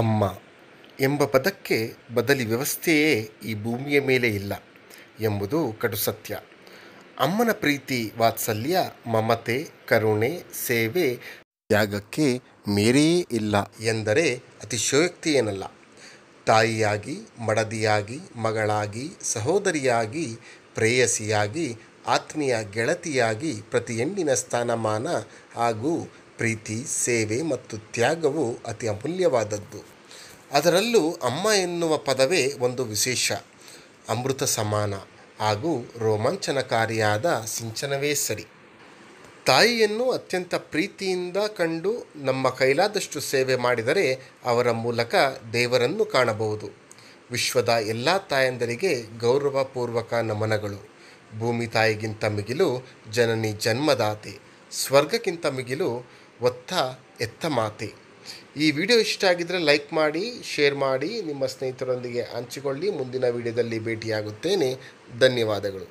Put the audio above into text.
ಅಮ್ಮ ಎಂಬ ಪದಕ್ಕೆ ಬದಲಿ ವ್ಯವಸ್ಥೆಯೇ ಈ ಭೂಮಿಯ ಮೇಲೆ ಇಲ್ಲ ಎಂಬುದು ಕಡು ಸತ್ಯ ಅಮ್ಮನ ಪ್ರೀತಿ ವಾತ್ಸಲ್ಯ ಮಮತೆ ಕರುಣೆ ಸೇವೆ ತ್ಯಾಗಕ್ಕೆ ಮೇರೆಯೇ ಇಲ್ಲ ಎಂದರೆ ಅತಿಶಯೋಕ್ತಿ ಏನಲ್ಲ ತಾಯಿಯಾಗಿ ಮಡದಿಯಾಗಿ ಮಗಳಾಗಿ ಸಹೋದರಿಯಾಗಿ ಪ್ರೇಯಸಿಯಾಗಿ ಆತ್ಮೀಯ ಗೆಳತಿಯಾಗಿ ಪ್ರತಿ ಹೆಣ್ಣಿನ ಸ್ಥಾನಮಾನ ಹಾಗೂ ಪ್ರೀತಿ ಸೇವೆ ಮತ್ತು ತ್ಯಾಗವು ಅತಿ ಅಮೂಲ್ಯವಾದದ್ದು ಅದರಲ್ಲೂ ಅಮ್ಮ ಎನ್ನುವ ಪದವೇ ಒಂದು ವಿಶೇಷ ಅಮೃತ ಸಮಾನ ಹಾಗೂ ರೋಮಾಂಚನಕಾರಿಯಾದ ಸಿಂಚನವೇ ಸರಿ ತಾಯಿಯನ್ನು ಅತ್ಯಂತ ಪ್ರೀತಿಯಿಂದ ಕಂಡು ನಮ್ಮ ಕೈಲಾದಷ್ಟು ಸೇವೆ ಮಾಡಿದರೆ ಅವರ ಮೂಲಕ ದೇವರನ್ನು ಕಾಣಬಹುದು ವಿಶ್ವದ ಎಲ್ಲ ತಾಯಂದರಿಗೆ ಗೌರವಪೂರ್ವಕ ನಮನಗಳು ಭೂಮಿ ತಾಯಿಗಿಂತ ಮಿಗಿಲು ಜನನಿ ಜನ್ಮದಾತೆ ಸ್ವರ್ಗಕ್ಕಿಂತ ಮಿಗಿಲು ಒತ್ತ ಎತ್ತ ಮಾತೆ ಈ ವಿಡಿಯೋ ಇಷ್ಟ ಆಗಿದ್ದರೆ ಲೈಕ್ ಮಾಡಿ ಶೇರ್ ಮಾಡಿ ನಿಮ್ಮ ಸ್ನೇಹಿತರೊಂದಿಗೆ ಹಂಚಿಕೊಳ್ಳಿ ಮುಂದಿನ ವಿಡಿಯೋದಲ್ಲಿ ಭೇಟಿಯಾಗುತ್ತೇನೆ ಧನ್ಯವಾದಗಳು